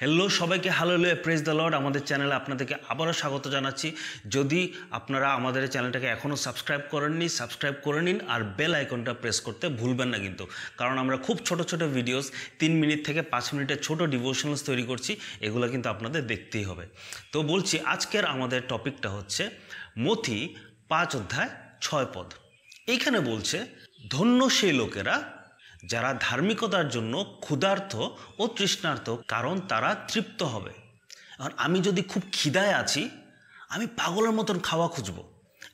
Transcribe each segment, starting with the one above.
Hello সবাইকে hello লো প্রেস দ্য লর্ড আমাদের চ্যানেলে আপনাদেরকে আবারও স্বাগত জানাচ্ছি যদি আপনারা আমাদের চ্যানেলটাকে এখনও সাবস্ক্রাইব করেননি সাবস্ক্রাইব করে নিন আর বেল আইকনটা প্রেস করতে ভুলবেন না কিন্তু কারণ আমরা খুব ছোট ছোট ভিডিওস তিন মিনিট থেকে পাঁচ মিনিটের ছোট ডিভোশনালস তৈরি করছি এগুলো কিন্তু আপনাদের দেখতেই হবে তো বলছি আজকের আমাদের টপিকটা হচ্ছে মথি পাঁচ অধ্যায় ছয় পদ এইখানে বলছে ধন্য সেই লোকেরা যারা ধার্মিকতার জন্য ক্ষুধার্থ ও তৃষ্ণার্থ কারণ তারা তৃপ্ত হবে এখন আমি যদি খুব খিদায় আছি আমি পাগলের মতন খাওয়া খুঁজব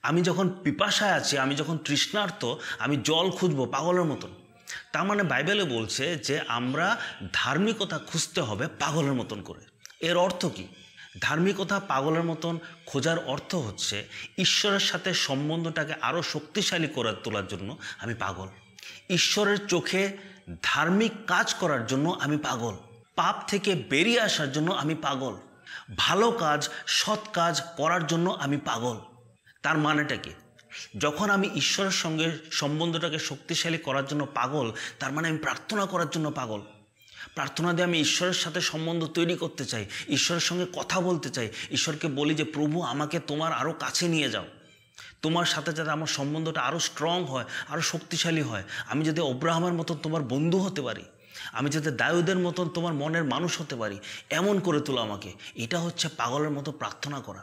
আমি যখন পিপাসায় আছি আমি যখন তৃষ্ণার্থ আমি জল খুঁজব পাগলের মতন তার মানে বাইবেলে বলছে যে আমরা ধার্মিকতা খুঁজতে হবে পাগলের মতন করে এর অর্থ কী ধার্মিকতা পাগলের মতন খোঁজার অর্থ হচ্ছে ঈশ্বরের সাথে সম্বন্ধটাকে আরও শক্তিশালী করে তোলার জন্য আমি পাগল ঈশ্বরের চোখে ধার্মিক কাজ করার জন্য আমি পাগল পাপ থেকে বেরিয়ে আসার জন্য আমি পাগল ভালো কাজ সৎ কাজ করার জন্য আমি পাগল তার মানেটা কি যখন আমি ঈশ্বরের সঙ্গে সম্বন্ধটাকে শক্তিশালী করার জন্য পাগল তার মানে আমি প্রার্থনা করার জন্য পাগল প্রার্থনা দিয়ে আমি ঈশ্বরের সাথে সম্বন্ধ তৈরি করতে চাই ঈশ্বরের সঙ্গে কথা বলতে চাই ঈশ্বরকে বলি যে প্রভু আমাকে তোমার আরও কাছে নিয়ে যাও তোমার সাথে যাতে আমার সম্বন্ধটা আরও স্ট্রং হয় আরও শক্তিশালী হয় আমি যাতে অব্রাহামের মতন তোমার বন্ধু হতে পারি আমি যাতে দায়ুদের মতন তোমার মনের মানুষ হতে পারি এমন করে তোলো আমাকে এটা হচ্ছে পাগলের মতো প্রার্থনা করা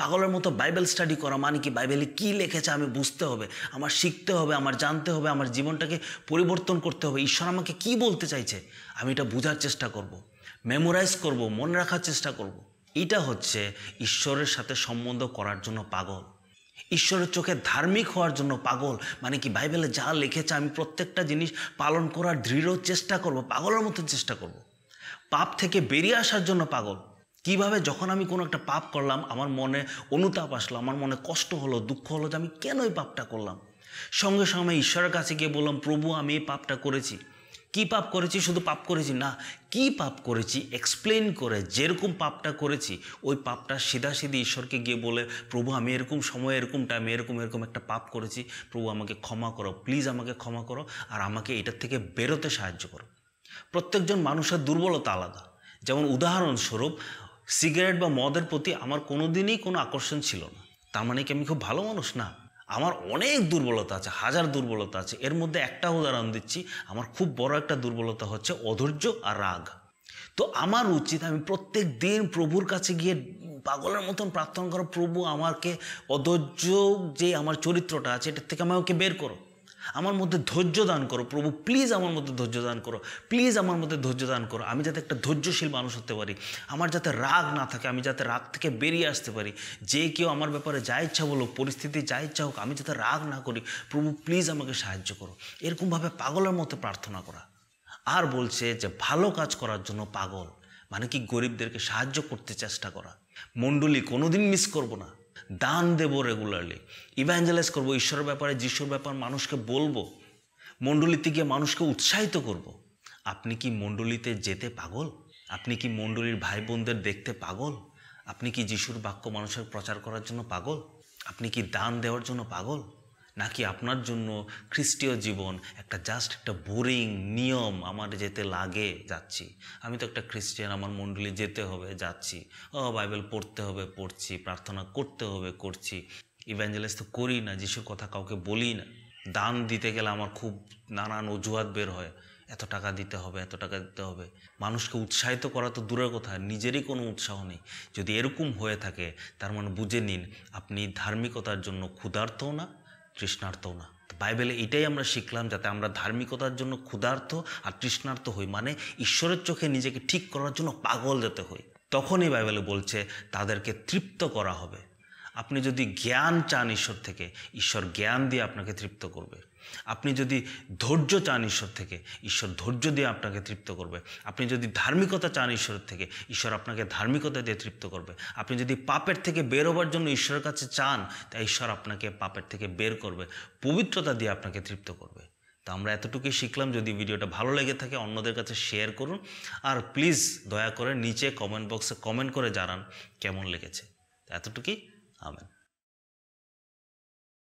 পাগলের মতো বাইবেল স্টাডি করা মানে কি বাইবেলে কী লিখেছে আমি বুঝতে হবে আমার শিখতে হবে আমার জানতে হবে আমার জীবনটাকে পরিবর্তন করতে হবে ঈশ্বর আমাকে কি বলতে চাইছে আমি এটা বোঝার চেষ্টা করব। মেমোরাইজ করব মনে রাখার চেষ্টা করব। এটা হচ্ছে ঈশ্বরের সাথে সম্বন্ধ করার জন্য পাগল ঈশ্বরের চোখে ধার্মিক হওয়ার জন্য পাগল মানে কি বাইবেলে যা লিখেছে আমি প্রত্যেকটা জিনিস পালন করার দৃঢ় চেষ্টা করব পাগলের মতো চেষ্টা করব। পাপ থেকে বেরিয়ে আসার জন্য পাগল কিভাবে যখন আমি কোনো একটা পাপ করলাম আমার মনে অনুতাপ আসলো আমার মনে কষ্ট হলো দুঃখ হলো যে আমি কেন এই পাপটা করলাম সঙ্গে সঙ্গে ঈশ্বরের কাছে গিয়ে বললাম প্রভু আমি এই পাপটা করেছি কি পাপ করেছি শুধু পাপ করেছি না কি পাপ করেছি এক্সপ্লেন করে যেরকম পাপটা করেছি ওই পাপটা সিধাসিধি ঈশ্বরকে গিয়ে বলে প্রভু আমি এরকম সময় এরকম টাইমে এরকম এরকম একটা পাপ করেছি প্রভু আমাকে ক্ষমা করো প্লিজ আমাকে ক্ষমা করো আর আমাকে এটার থেকে বেরোতে সাহায্য করো প্রত্যেকজন মানুষের দুর্বলতা আলাদা যেমন উদাহরণস্বরূপ সিগারেট বা মদের প্রতি আমার কোনো দিনই কোনো আকর্ষণ ছিল না তার মানে কি আমি খুব ভালো মানুষ না আমার অনেক দুর্বলতা আছে হাজার দুর্বলতা আছে এর মধ্যে একটা উদাহরণ দিচ্ছি আমার খুব বড় একটা দুর্বলতা হচ্ছে অধৈর্য আর রাগ তো আমার উচিত আমি প্রত্যেক দিন প্রভুর কাছে গিয়ে পাগলের মতন প্রার্থনা করো প্রভু আমাকে অধৈর্য যে আমার চরিত্রটা আছে এটার থেকে আমাকে বের করো আমার মধ্যে ধৈর্য দান করো প্রভু প্লিজ আমার মধ্যে ধৈর্য দান করো প্লিজ আমার মধ্যে ধৈর্য দান করো আমি যাতে একটা ধৈর্যশীল মানুষ হতে পারি আমার যাতে রাগ না থাকে আমি যাতে রাগ থেকে বেরিয়ে আসতে পারি যে কেউ আমার ব্যাপারে যা ইচ্ছা বলো পরিস্থিতি যা ইচ্ছা হোক আমি যাতে রাগ না করি প্রভু প্লিজ আমাকে সাহায্য করো এরকমভাবে পাগলের মতো প্রার্থনা করা আর বলছে যে ভালো কাজ করার জন্য পাগল মানে কি গরিবদেরকে সাহায্য করতে চেষ্টা করা মণ্ডলী কোনোদিন মিস করব না দান দেব রেগুলারলি ইভ্যাঞ্জালাইজ করবো ঈশ্বরের ব্যাপারে যিশুর ব্যাপার মানুষকে বলবো মণ্ডলীতে গিয়ে মানুষকে উৎসাহিত করব। আপনি কি মণ্ডলীতে যেতে পাগল আপনি কি মণ্ডলীর ভাই বোনদের দেখতে পাগল আপনি কি যিশুর বাক্য মানুষের প্রচার করার জন্য পাগল আপনি কি দান দেওয়ার জন্য পাগল নাকি আপনার জন্য খ্রিস্টীয় জীবন একটা জাস্ট একটা বোরিং নিয়ম আমার যেতে লাগে যাচ্ছি আমি তো একটা খ্রিস্টিয়ান আমার মণ্ডলী যেতে হবে যাচ্ছি ও বাইবেল পড়তে হবে পড়ছি প্রার্থনা করতে হবে করছি ইভ্যাঞ্জেলাইজ তো করি না যিশুর কথা কাউকে বলি না দান দিতে গেলে আমার খুব নানান অজুহাত বের হয় এত টাকা দিতে হবে এত টাকা দিতে হবে মানুষকে উৎসাহিত করা তো দূরের কথা নিজেরই কোনো উৎসাহ নেই যদি এরকম হয়ে থাকে তার মানে বুঝে নিন আপনি ধার্মিকতার জন্য ক্ষুধার্তও না তৃষ্ণার্থও না বাইবেলে এটাই আমরা শিখলাম যাতে আমরা ধার্মিকতার জন্য ক্ষুধার্থ আর তৃষ্ণার্থ হই মানে ঈশ্বরের চোখে নিজেকে ঠিক করার জন্য পাগল যেতে হই তখনই বাইবেলে বলছে তাদেরকে তৃপ্ত করা হবে আপনি যদি জ্ঞান চান ঈশ্বর থেকে ঈশ্বর জ্ঞান দিয়ে আপনাকে তৃপ্ত করবে আপনি যদি ধৈর্য চান ঈশ্বর থেকে ঈশ্বর ধৈর্য দিয়ে আপনাকে তৃপ্ত করবে আপনি যদি ধার্মিকতা চান ঈশ্বরের থেকে ঈশ্বর আপনাকে ধার্মিকতা দিয়ে তৃপ্ত করবে আপনি যদি পাপের থেকে বেরোবার জন্য ঈশ্বরের কাছে চান তা ঈশ্বর আপনাকে পাপের থেকে বের করবে পবিত্রতা দিয়ে আপনাকে তৃপ্ত করবে তো আমরা এতটুকুই শিখলাম যদি ভিডিওটা ভালো লেগে থাকে অন্যদের কাছে শেয়ার করুন আর প্লিজ দয়া করে নিচে কমেন্ট বক্সে কমেন্ট করে জানান কেমন লেগেছে এতটুকুই আমেন